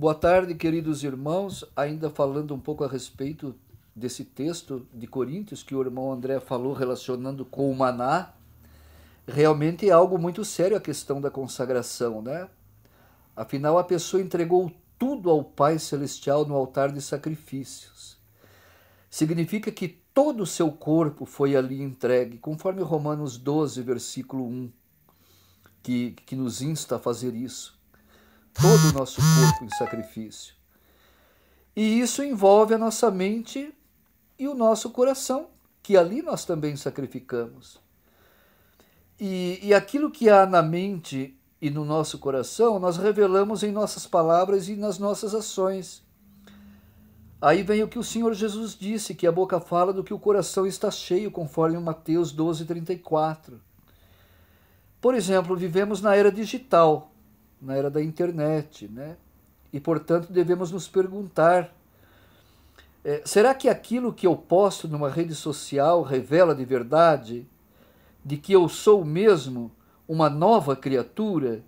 Boa tarde, queridos irmãos. Ainda falando um pouco a respeito desse texto de Coríntios que o irmão André falou relacionando com o maná, realmente é algo muito sério a questão da consagração, né? Afinal, a pessoa entregou tudo ao Pai Celestial no altar de sacrifícios. Significa que todo o seu corpo foi ali entregue, conforme Romanos 12, versículo 1, que, que nos insta a fazer isso todo o nosso corpo em sacrifício. E isso envolve a nossa mente e o nosso coração, que ali nós também sacrificamos. E, e aquilo que há na mente e no nosso coração, nós revelamos em nossas palavras e nas nossas ações. Aí vem o que o Senhor Jesus disse, que a boca fala do que o coração está cheio, conforme Mateus 12, 34. Por exemplo, vivemos na era digital, na era da internet, né? E portanto devemos nos perguntar: é, será que aquilo que eu posto numa rede social revela de verdade de que eu sou mesmo uma nova criatura,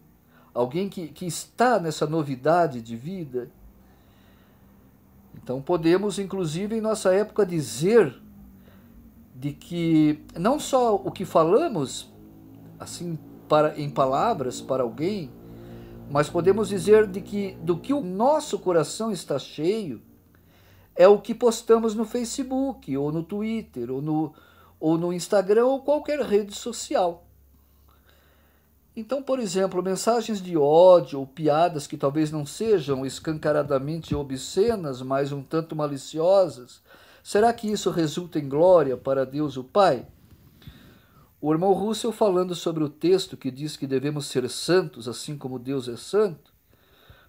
alguém que, que está nessa novidade de vida? Então podemos, inclusive, em nossa época, dizer de que não só o que falamos, assim, para, em palavras para alguém, mas podemos dizer de que do que o nosso coração está cheio é o que postamos no Facebook, ou no Twitter, ou no, ou no Instagram, ou qualquer rede social. Então, por exemplo, mensagens de ódio ou piadas que talvez não sejam escancaradamente obscenas, mas um tanto maliciosas, será que isso resulta em glória para Deus o Pai? O irmão Russell, falando sobre o texto que diz que devemos ser santos, assim como Deus é santo,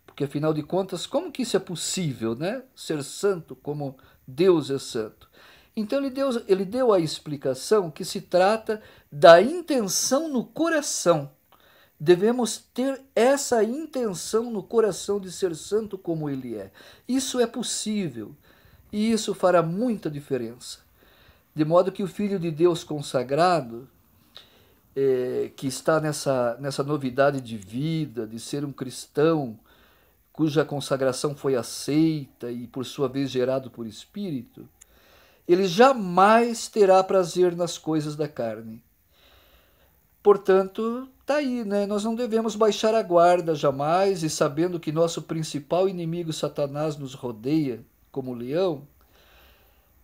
porque afinal de contas, como que isso é possível, né? Ser santo como Deus é santo. Então ele deu, ele deu a explicação que se trata da intenção no coração. Devemos ter essa intenção no coração de ser santo como ele é. Isso é possível e isso fará muita diferença. De modo que o Filho de Deus consagrado, é, que está nessa, nessa novidade de vida, de ser um cristão cuja consagração foi aceita e, por sua vez, gerado por Espírito, ele jamais terá prazer nas coisas da carne. Portanto, tá aí, né? Nós não devemos baixar a guarda jamais e sabendo que nosso principal inimigo Satanás nos rodeia como leão,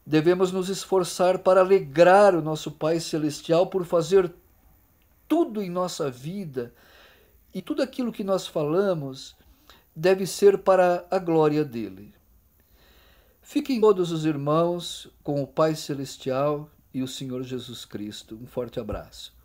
devemos nos esforçar para alegrar o nosso Pai celestial por fazer tudo em nossa vida e tudo aquilo que nós falamos deve ser para a glória dele. Fiquem todos os irmãos com o Pai Celestial e o Senhor Jesus Cristo. Um forte abraço.